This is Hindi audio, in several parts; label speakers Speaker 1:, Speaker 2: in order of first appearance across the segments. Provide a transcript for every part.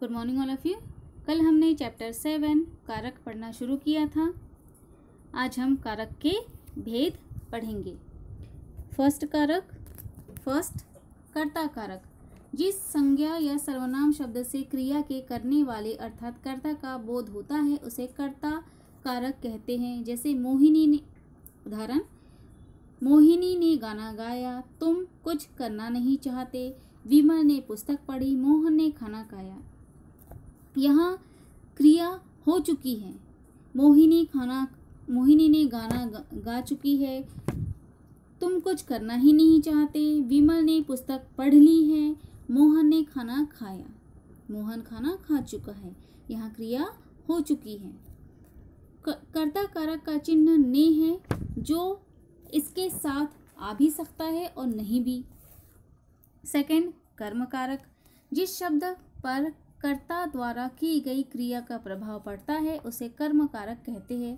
Speaker 1: good morning all of you कल हमने चैप्टर सेवन कारक पढ़ना शुरू किया था आज हम कारक के भेद पढ़ेंगे फर्स्ट कारक फर्स्ट कर्ता कारक जिस संज्ञा या सर्वनाम शब्द से क्रिया के करने वाले अर्थात कर्ता का बोध होता है उसे कर्ता कारक कहते हैं जैसे मोहिनी ने उदाहरण मोहिनी ने गाना गाया तुम कुछ करना नहीं चाहते विमल ने पुस्तक पढ़ी मोहन ने खाना खाया यहाँ क्रिया हो चुकी है मोहिनी खाना मोहिनी ने गाना गा, गा चुकी है तुम कुछ करना ही नहीं चाहते विमल ने पुस्तक पढ़ ली है मोहन ने खाना खाया मोहन खाना खा चुका है यहाँ क्रिया हो चुकी है कर्ता कारक का चिन्ह ने है जो इसके साथ आ भी सकता है और नहीं भी सेकंड कर्म कारक जिस शब्द पर कर्ता द्वारा की गई क्रिया का प्रभाव पड़ता है उसे कर्म कारक कहते हैं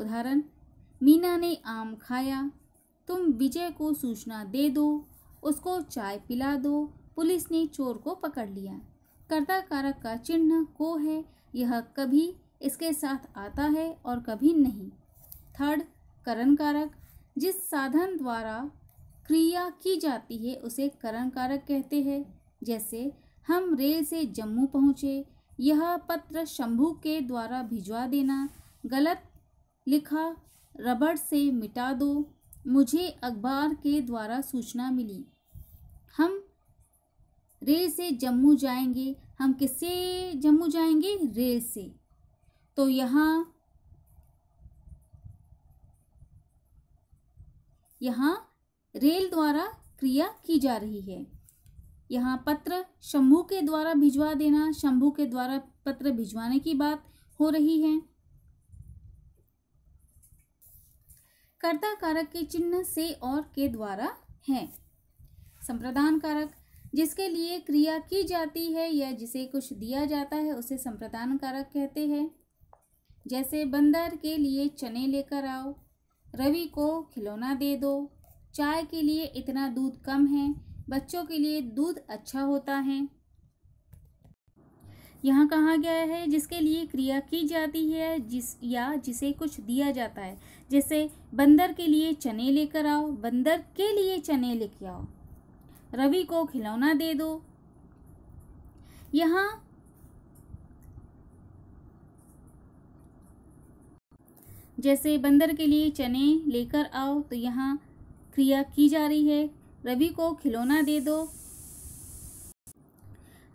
Speaker 1: उदाहरण मीना ने आम खाया तुम विजय को सूचना दे दो उसको चाय पिला दो पुलिस ने चोर को पकड़ लिया कर्ता कारक का चिन्ह को है यह कभी इसके साथ आता है और कभी नहीं थर्ड करण कारक जिस साधन द्वारा क्रिया की जाती है उसे करण कारक कहते हैं जैसे हम रेल से जम्मू पहुँचे यह पत्र शंभू के द्वारा भिजवा देना गलत लिखा रबड़ से मिटा दो मुझे अखबार के द्वारा सूचना मिली हम रेल से जम्मू जाएंगे हम किससे जम्मू जाएंगे रेल से तो यहाँ यहाँ रेल द्वारा क्रिया की जा रही है यहाँ पत्र शंभू के द्वारा भिजवा देना शंभू के द्वारा पत्र भिजवाने की बात हो रही है कर्ता कारक के चिन्ह से और के द्वारा है संप्रदान कारक जिसके लिए क्रिया की जाती है या जिसे कुछ दिया जाता है उसे संप्रदान कारक कहते हैं जैसे बंदर के लिए चने लेकर आओ रवि को खिलौना दे दो चाय के लिए इतना दूध कम है बच्चों के लिए दूध अच्छा होता है यहाँ कहा गया है जिसके लिए क्रिया की जाती है जिस या जिसे कुछ दिया जाता है जैसे बंदर के लिए चने लेकर आओ बंदर के लिए चने लेकर आओ रवि को खिलौना दे दो यहाँ जैसे बंदर के लिए चने लेकर आओ तो यहाँ क्रिया की जा रही है रवि को खिलौना दे दो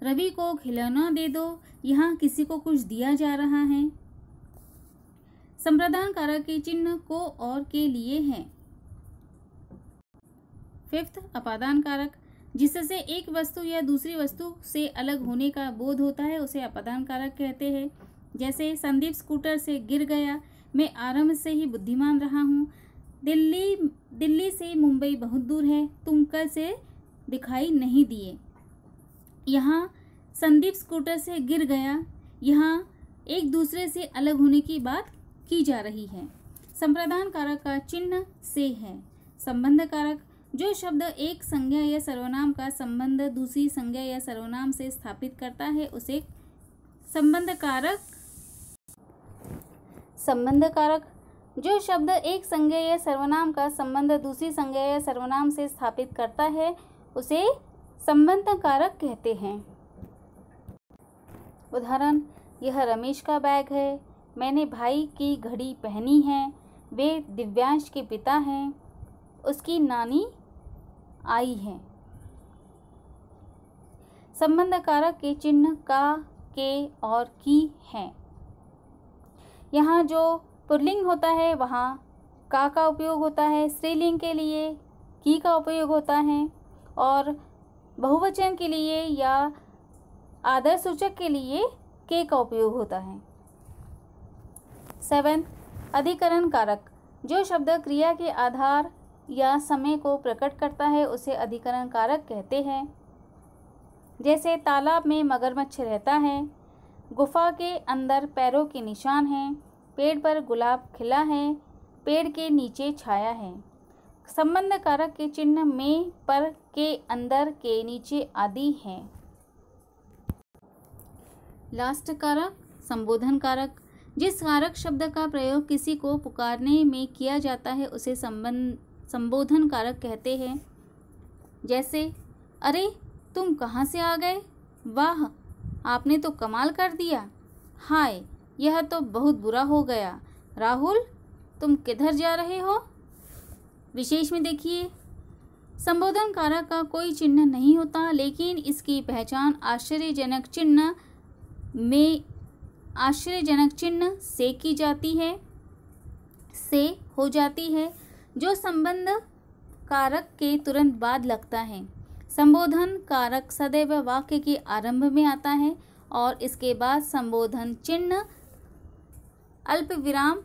Speaker 1: रवि को खिलौना दे दो यहाँ किसी को कुछ दिया जा रहा है संप्रदान कारक के चिन्ह को और के लिए है फिफ्थ अपादान कारक जिससे एक वस्तु या दूसरी वस्तु से अलग होने का बोध होता है उसे अपादान कारक कहते हैं जैसे संदीप स्कूटर से गिर गया मैं आरंभ से ही बुद्धिमान रहा हूँ दिल्ली दिल्ली से मुंबई बहुत दूर है तुम कल से दिखाई नहीं दिए यहाँ संदीप स्कूटर से गिर गया यहाँ एक दूसरे से अलग होने की बात की जा रही है संप्रदान कारक का चिन्ह से है संबंध कारक जो शब्द एक संज्ञा या सर्वनाम का संबंध दूसरी संज्ञा या सर्वनाम से स्थापित करता है उसे संबंध कारक संबंध कारक जो शब्द एक संज्ञा या सर्वनाम का संबंध दूसरी संज्ञा या सर्वनाम से स्थापित करता है उसे संबंध कारक कहते हैं उदाहरण यह रमेश का बैग है मैंने भाई की घड़ी पहनी है वे दिव्यांश के पिता हैं उसकी नानी आई है संबंध कारक के चिन्ह का के और की हैं यहाँ जो पुरलिंग तो होता है वहाँ का का उपयोग होता है स्त्रीलिंग के लिए की का उपयोग होता है और बहुवचन के लिए या आदर सूचक के लिए के का उपयोग होता है सेवेंथ अधिकरण कारक जो शब्द क्रिया के आधार या समय को प्रकट करता है उसे अधिकरण कारक कहते हैं जैसे तालाब में मगरमच्छ रहता है गुफा के अंदर पैरों के निशान हैं पेड़ पर गुलाब खिला है पेड़ के नीचे छाया है संबंध कारक के चिन्ह में पर के अंदर के नीचे आदि हैं लास्ट कारक संबोधन कारक जिस कारक शब्द का प्रयोग किसी को पुकारने में किया जाता है उसे संबंध संबोधन कारक कहते हैं जैसे अरे तुम कहाँ से आ गए वाह आपने तो कमाल कर दिया हाय यह तो बहुत बुरा हो गया राहुल तुम किधर जा रहे हो विशेष में देखिए संबोधन कारक का कोई चिन्ह नहीं होता लेकिन इसकी पहचान आश्चर्यजनक चिन्ह में आश्चर्यजनक चिन्ह से की जाती है से हो जाती है जो संबंध कारक के तुरंत बाद लगता है संबोधन कारक सदैव वाक्य के आरंभ में आता है और इसके बाद संबोधन चिन्ह अल्प विराम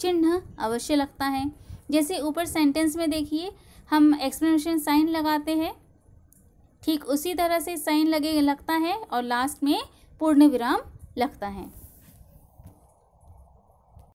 Speaker 1: चिन्ह अवश्य लगता है जैसे ऊपर सेंटेंस में देखिए हम एक्सप्लेनेशन साइन लगाते हैं ठीक उसी तरह से साइन लगे लगता है और लास्ट में पूर्ण विराम लगता है